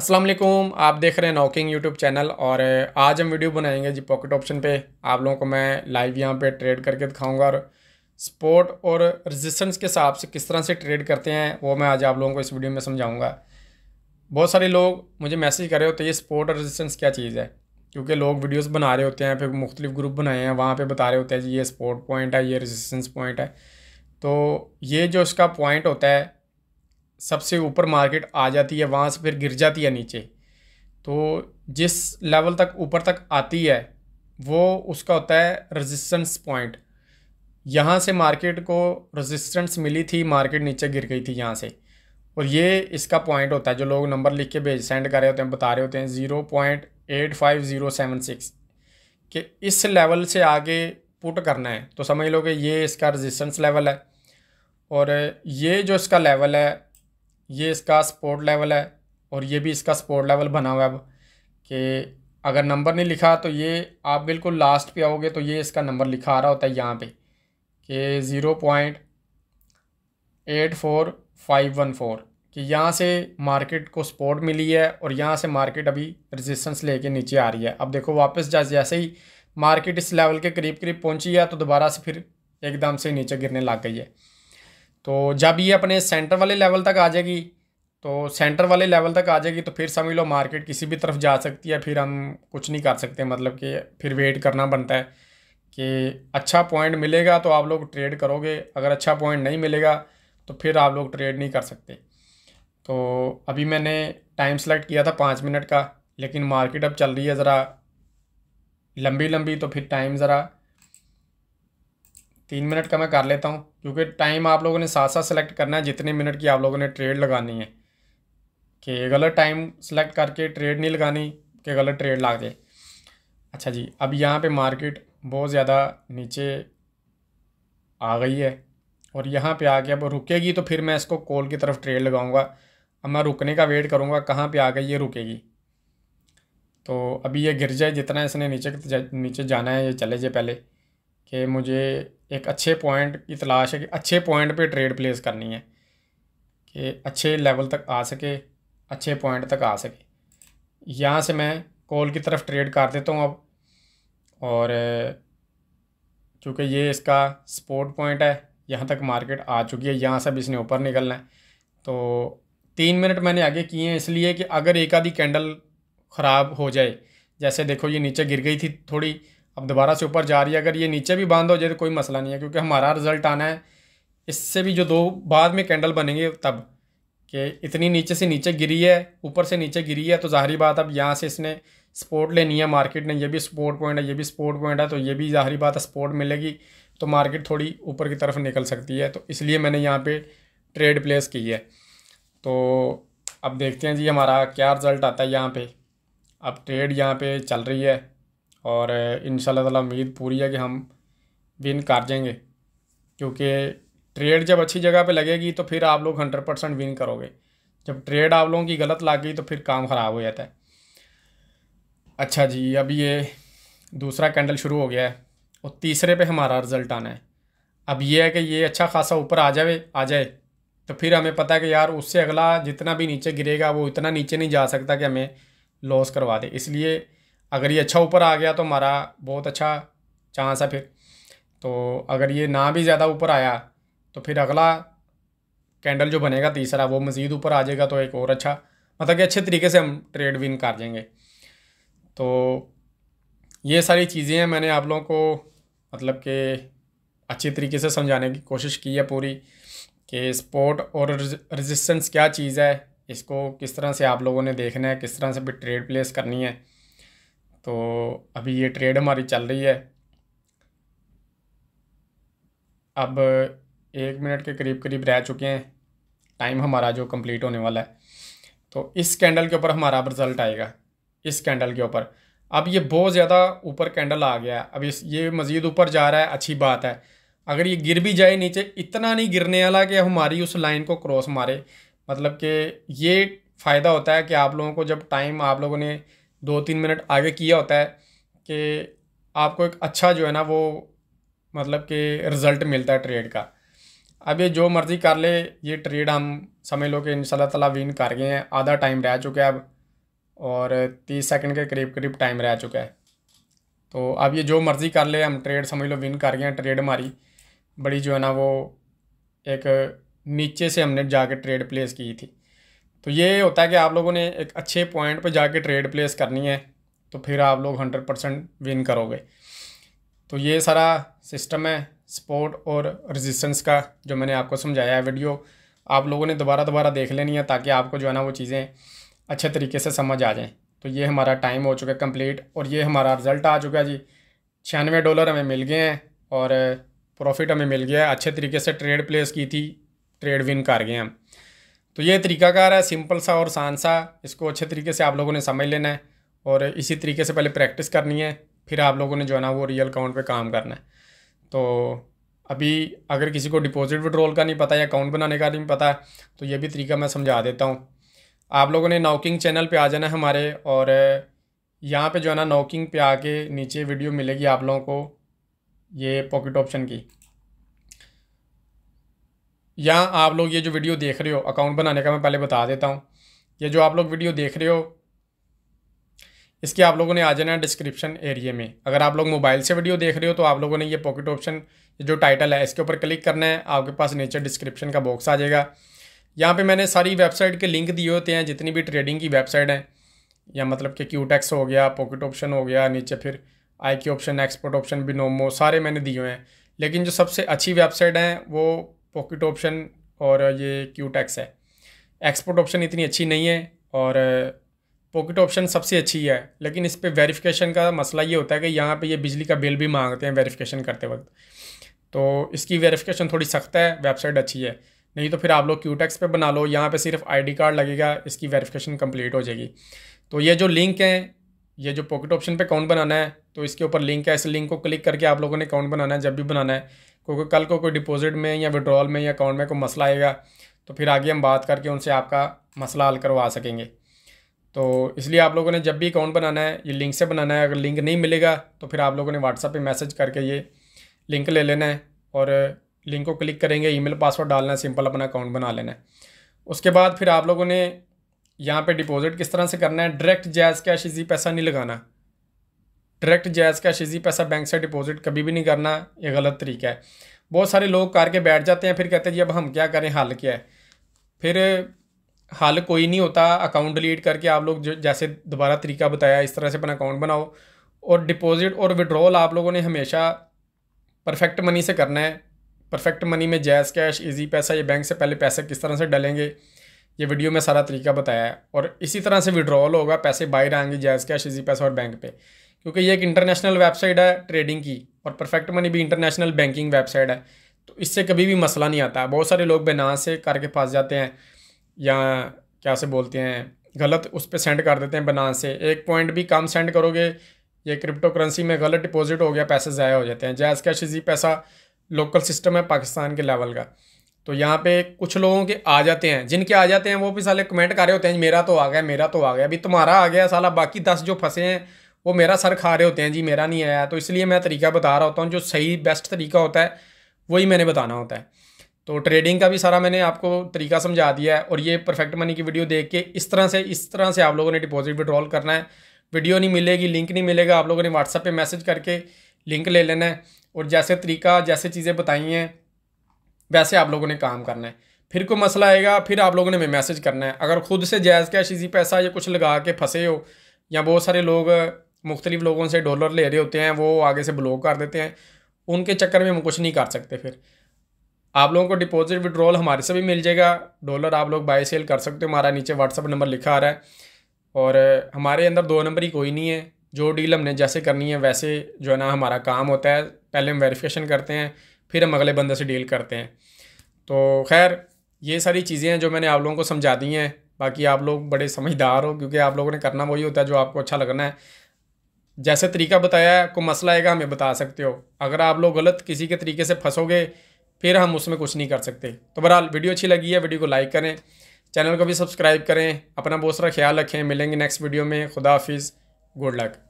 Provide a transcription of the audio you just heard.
अस्सलाम वालेकुम आप देख रहे हैं नॉकिंग यूट्यूब चैनल और आज हम वीडियो बनाएंगे जी पॉकेट ऑप्शन पे आप लोगों को मैं लाइव यहाँ पे ट्रेड करके दिखाऊंगा और स्पोर्ट और रेजिस्टेंस के हिसाब से किस तरह से ट्रेड करते हैं वो मैं आज आप लोगों को इस वीडियो में समझाऊँगा बहुत सारे लोग मुझे मैसेज कर रहे होते हैं ये स्पोर्ट और रेजिस्टेंस क्या चीज़ है क्योंकि लोग वीडियोज़ बना रहे होते हैं फिर मुख्तलिफ ग्रुप बनाए हैं वहाँ पर बता रहे होते हैं जी ये स्पोर्ट पॉइंट है ये रेजिस्टेंस पॉइंट है तो ये जो इसका पॉइंट होता है सबसे ऊपर मार्केट आ जाती है वहाँ से फिर गिर जाती है नीचे तो जिस लेवल तक ऊपर तक आती है वो उसका होता है रेजिस्टेंस पॉइंट यहाँ से मार्केट को रेजिस्टेंस मिली थी मार्केट नीचे गिर गई थी यहाँ से और ये इसका पॉइंट होता है जो लोग नंबर लिख के भेज सेंड कर रहे होते हैं बता रहे होते हैं zero point eight five zero seven six कि इस लेवल से आगे पुट करना है तो समझ लो कि ये इसका रेजिस्टेंस लेवल है और ये जो इसका लेवल है ये इसका सपोर्ट लेवल है और ये भी इसका सपोर्ट लेवल बना हुआ है अब कि अगर नंबर नहीं लिखा तो ये आप बिल्कुल लास्ट पे आओगे तो ये इसका नंबर लिखा आ रहा होता है यहाँ पे कि zero point eight four five one four कि यहाँ से मार्केट को सपोर्ट मिली है और यहाँ से मार्केट अभी रेजिस्टेंस लेके नीचे आ रही है अब देखो वापस जैसे ही मार्केट इस लेवल के करीब करीब पहुँची है तो दोबारा से फिर एकदम से नीचे गिरने लग गई है तो जब ये अपने सेंटर वाले लेवल तक आ जाएगी तो सेंटर वाले लेवल तक आ जाएगी तो फिर समझ लो मार्केट किसी भी तरफ जा सकती है फिर हम कुछ नहीं कर सकते मतलब कि फिर वेट करना बनता है कि अच्छा पॉइंट मिलेगा तो आप लोग ट्रेड करोगे अगर अच्छा पॉइंट नहीं मिलेगा तो फिर आप लोग ट्रेड नहीं कर सकते तो अभी मैंने टाइम सेलेक्ट किया था पाँच मिनट का लेकिन मार्केट अब चल रही है ज़रा लंबी लंबी तो फिर टाइम ज़रा तीन मिनट का मैं कर लेता हूँ क्योंकि टाइम आप लोगों ने साथ साथ सेलेक्ट करना है जितने मिनट की आप लोगों ने ट्रेड लगानी है कि गलत टाइम सेलेक्ट करके ट्रेड नहीं लगानी कि गलत ट्रेड ला दे अच्छा जी अब यहाँ पे मार्केट बहुत ज़्यादा नीचे आ गई है और यहाँ पे आके अब रुकेगी तो फिर मैं इसको कॉल की तरफ ट्रेड लगाऊंगा अब मैं रुकने का वेट करूँगा कहाँ पे गई ये रुकेगी तो अभी ये गिर जाए जितना इसने नीचे नीचे जाना है ये चले जाए पहले कि मुझे एक अच्छे पॉइंट की तलाश है कि अच्छे पॉइंट पे ट्रेड प्लेस करनी है कि अच्छे लेवल तक आ सके अच्छे पॉइंट तक आ सके यहाँ से मैं कॉल की तरफ ट्रेड कर देता हूँ अब और क्योंकि ये इसका सपोर्ट पॉइंट है यहाँ तक मार्केट आ चुकी है यहाँ से अब इसने ऊपर निकलना है तो तीन मिनट मैंने आगे किए हैं इसलिए कि अगर एक आधी कैंडल ख़राब हो जाए जैसे देखो ये नीचे गिर गई थी थोड़ी अब दोबारा से ऊपर जा रही है अगर ये नीचे भी बंद हो जाए तो कोई मसला नहीं है क्योंकि हमारा रिज़ल्ट आना है इससे भी जो दो बाद में कैंडल बनेंगे तब कि इतनी नीचे से नीचे गिरी है ऊपर से नीचे गिरी है तो ज़ाहरी बात अब यहाँ से इसने सपोर्ट लेनी है मार्केट ने ये भी सपोर्ट पॉइंट है ये भी सपोर्ट पॉइंट है तो ये भी ज़ाहरी बात है सपोर्ट मिलेगी तो मार्केट थोड़ी ऊपर की तरफ निकल सकती है तो इसलिए मैंने यहाँ पे ट्रेड प्लेस की है तो अब देखते हैं जी हमारा क्या रिज़ल्ट आता है यहाँ पे अब ट्रेड यहाँ पे चल रही है और इन ताला उम्मीद पूरी है कि हम विन कर जाएंगे क्योंकि ट्रेड जब अच्छी जगह पे लगेगी तो फिर आप लोग हंड्रेड परसेंट विन करोगे जब ट्रेड आप लोगों की गलत लग गई तो फिर काम ख़राब हो जाता है अच्छा जी अब ये दूसरा कैंडल शुरू हो गया है और तीसरे पे हमारा रिज़ल्ट आना है अब ये है कि ये अच्छा खासा ऊपर आ जाए आ जाए तो फिर हमें पता है कि यार उससे अगला जितना भी नीचे गिरेगा वो इतना नीचे नहीं जा सकता कि हमें लॉस करवा दे इसलिए अगर ये अच्छा ऊपर आ गया तो हमारा बहुत अच्छा चांस है फिर तो अगर ये ना भी ज़्यादा ऊपर आया तो फिर अगला कैंडल जो बनेगा तीसरा वो मज़ीद ऊपर आ जाएगा तो एक और अच्छा मतलब कि अच्छे तरीके से हम ट्रेड विन कर देंगे तो ये सारी चीज़ें हैं मैंने आप लोगों को मतलब कि अच्छी तरीके से समझाने की कोशिश की है पूरी कि स्पोर्ट और रेजिस्टेंस क्या चीज़ है इसको किस तरह से आप लोगों ने देखना है किस तरह से भी ट्रेड प्लेस करनी है तो अभी ये ट्रेड हमारी चल रही है अब एक मिनट के करीब करीब रह चुके हैं टाइम हमारा जो कंप्लीट होने वाला है तो इस कैंडल के ऊपर हमारा रिजल्ट आएगा इस कैंडल के ऊपर अब ये बहुत ज़्यादा ऊपर कैंडल आ गया है अब इस ये मज़ीद ऊपर जा रहा है अच्छी बात है अगर ये गिर भी जाए नीचे इतना नहीं गिरने वाला कि हमारी उस लाइन को क्रॉस मारे मतलब कि ये फ़ायदा होता है कि आप लोगों को जब टाइम आप लोगों ने दो तीन मिनट आगे किया होता है कि आपको एक अच्छा जो है ना वो मतलब कि रिज़ल्ट मिलता है ट्रेड का अब ये जो मर्ज़ी कर ले ये ट्रेड हम समझ लो कि इन शाला विन कर गए हैं आधा टाइम रह चुका है अब और तीस सेकंड के करीब करीब टाइम रह चुका है तो अब ये जो मर्ज़ी कर ले हम ट्रेड समझ लो विन कर गए हैं ट्रेड हमारी बड़ी जो है ना वो एक नीचे से हमने जाके ट्रेड प्लेस की थी तो ये होता है कि आप लोगों ने एक अच्छे पॉइंट पर जाके ट्रेड प्लेस करनी है तो फिर आप लोग हंड्रेड परसेंट विन करोगे तो ये सारा सिस्टम है सपोर्ट और रेजिस्टेंस का जो मैंने आपको समझाया है वीडियो आप लोगों ने दोबारा दोबारा देख लेनी है ताकि आपको जो है ना वो चीज़ें अच्छे तरीके से समझ आ जाएँ तो ये हमारा टाइम हो चुका है कम्प्लीट और ये हमारा रिज़ल्ट आ चुका है जी छियानवे डॉलर हमें मिल गए हैं और प्रॉफिट हमें मिल गया है अच्छे तरीके से ट्रेड प्लेस की थी ट्रेड विन कर गए हम तो ये तरीकाकार है सिंपल सा और आसान सा इसको अच्छे तरीके से आप लोगों ने समझ लेना है और इसी तरीके से पहले प्रैक्टिस करनी है फिर आप लोगों ने जो है ना वो रियल अकाउंट पे काम करना है तो अभी अगर किसी को डिपॉजिट विड्रॉल का नहीं पता या अकाउंट बनाने का नहीं पता तो ये भी तरीका मैं समझा देता हूँ आप लोगों ने नॉकिंग चैनल पे आ जाना है हमारे और यहाँ पे जो है ना नॉकिंग पे आके नीचे वीडियो मिलेगी आप लोगों को ये पॉकेट ऑप्शन की या आप लोग ये जो वीडियो देख रहे हो अकाउंट बनाने का मैं पहले बता देता हूँ ये जो आप लोग वीडियो देख रहे हो इसके आप लोगों ने आ जाना है डिस्क्रिप्शन एरिया में अगर आप लोग मोबाइल से वीडियो देख रहे हो तो आप लोगों ने ये पॉकेट ऑप्शन जो टाइटल है इसके ऊपर क्लिक करना है आपके पास नीचे डिस्क्रिप्शन का बॉक्स आ जाएगा यहाँ पे मैंने सारी वेबसाइट के लिंक दिए होते हैं जितनी भी ट्रेडिंग की वेबसाइट हैं या मतलब कि क्यूटेक्स हो गया पॉकेट ऑप्शन हो गया नीचे फिर आई के ऑप्शन एक्सपोर्ट ऑप्शन बिनोमो सारे मैंने दिए हुए हैं लेकिन जो सबसे अच्छी वेबसाइट हैं वो पॉकेट ऑप्शन और ये क्यू टैक्स है एक्सपोर्ट ऑप्शन इतनी अच्छी नहीं है और पॉकेट ऑप्शन सबसे अच्छी है लेकिन इस पर वेरीफ़िकेशन का मसला ये होता है कि यहाँ पे ये बिजली का बिल भी मांगते हैं वेरीफ़िकेशन करते वक्त तो इसकी वेरीफिकेशन थोड़ी सख्त है वेबसाइट अच्छी है नहीं तो फिर आप लोग क्यू टैक्स पर बना लो यहाँ पर सिर्फ डी कार्ड लगेगा इसकी वेरीफिकेशन कम्प्लीट हो जाएगी तो ये जो लिंक हैं ये जो पॉकेट ऑप्शन पे अकाउंट बनाना है तो इसके ऊपर लिंक है इस लिंक को क्लिक करके आप लोगों ने अकाउंट बनाना है जब भी बनाना है क्योंकि कल को कोई डिपॉजिट में या विड्रॉल में या अकाउंट में कोई मसला आएगा तो फिर आगे हम बात करके उनसे आपका मसला हल करवा सकेंगे तो इसलिए आप लोगों ने जब भी अकाउंट बनाना है ये लिंक से बनाना है अगर लिंक नहीं मिलेगा तो फिर आप लोगों ने व्हाट्सअप पर मैसेज करके ये लिंक ले लेना है और लिंक को क्लिक करेंगे ईमेल पासवर्ड डालना है सिंपल अपना अकाउंट बना लेना है उसके बाद फिर आप लोगों ने यहाँ पे डिपॉजिट किस तरह से करना है direct JazzCash Easypaisa नहीं लगाना direct JazzCash Easypaisa bank से डिपॉजिट कभी भी नहीं करना ये गलत तरीका है बहुत सारे लोग करके बैठ जाते हैं फिर कहते हैं जी अब हम क्या करें हल क्या है फिर हल कोई नहीं होता अकाउंट डिलीट करके आप लोग जैसे दोबारा तरीका बताया इस तरह से अपना अकाउंट बनाओ और डिपॉजिट और विड्रॉल आप लोगों ने हमेशा परफेक्ट मनी से करना है परफेक्ट मनी में जैज़ कैश इजी पैसा ये बैंक से पहले पैसे किस तरह से डलेंगे ये वीडियो में सारा तरीका बताया है और इसी तरह से विड्रॉल होगा पैसे बाहर आएंगे जैज़ कैश इजी पैसा और बैंक पे क्योंकि ये एक इंटरनेशनल वेबसाइट है ट्रेडिंग की और परफेक्ट मनी भी इंटरनेशनल बैंकिंग वेबसाइट है तो इससे कभी भी मसला नहीं आता बहुत सारे लोग बेना से करके फंस जाते हैं या क्या से बोलते हैं गलत उस पर सेंड कर देते हैं बनाज से एक पॉइंट भी कम सेंड करोगे ये क्रिप्टो करेंसी में गलत डिपॉजिट हो गया पैसे ज़ाया हो जाते हैं JazzCash Easypaisa local system है पाकिस्तान के लेवल का तो यहाँ पे कुछ लोगों के आ जाते हैं जिनके आ जाते हैं वो भी साले कमेंट कर रहे होते हैं मेरा तो आ गया मेरा तो आ गया अभी तुम्हारा आ गया साला बाकी दस जो फंसे हैं वो मेरा सर खा रहे होते हैं जी मेरा नहीं आया तो इसलिए मैं तरीका बता रहा होता हूँ जो सही बेस्ट तरीका होता है वही मैंने बताना होता है तो ट्रेडिंग का भी सारा मैंने आपको तरीका समझा दिया है और ये परफेक्ट मनी की वीडियो देख के इस तरह से इस तरह से आप लोगों ने डिपॉजिट विड्रॉल करना है वीडियो नहीं मिलेगी लिंक नहीं मिलेगा आप लोगों ने व्हाट्सएप पे मैसेज करके लिंक ले लेना है और जैसे तरीका जैसे चीज़ें बताई हैं वैसे आप लोगों ने काम करना है फिर कोई मसला आएगा फिर आप लोगों ने हमें मैसेज करना है अगर ख़ुद से जायज़ कैश इसी पैसा या कुछ लगा के फंसे हो या बहुत सारे लोग मुख्तलिफ़ लोगों से डॉलर ले रहे होते हैं वो आगे से ब्लॉक कर देते हैं उनके चक्कर में हम कुछ नहीं कर सकते फिर आप लोगों को डिपॉजिट विड्रॉल हमारे से भी मिल जाएगा डॉलर आप लोग बाय सेल कर सकते हो हमारा नीचे व्हाट्सअप नंबर लिखा आ रहा है और हमारे अंदर दो नंबर ही कोई नहीं है जो डील हमने जैसे करनी है वैसे जो है ना हमारा काम होता है पहले हम वेरिफिकेशन करते हैं फिर हम अगले बंदे से डील करते हैं तो खैर ये सारी चीज़ें हैं जो मैंने आप लोगों को समझा दी हैं बाकी आप लोग बड़े समझदार हो क्योंकि आप लोगों ने करना वही होता है जो आपको अच्छा लगना है जैसे तरीका बताया है कोई मसला आएगा हमें बता सकते हो अगर आप लोग गलत किसी के तरीके से फंसोगे फिर हम उसमें कुछ नहीं कर सकते तो बहरहाल वीडियो अच्छी लगी है वीडियो को लाइक करें चैनल को भी सब्सक्राइब करें अपना बहुत सारा ख्याल रखें मिलेंगे नेक्स्ट वीडियो में खुदा हाफिज़ गुड लक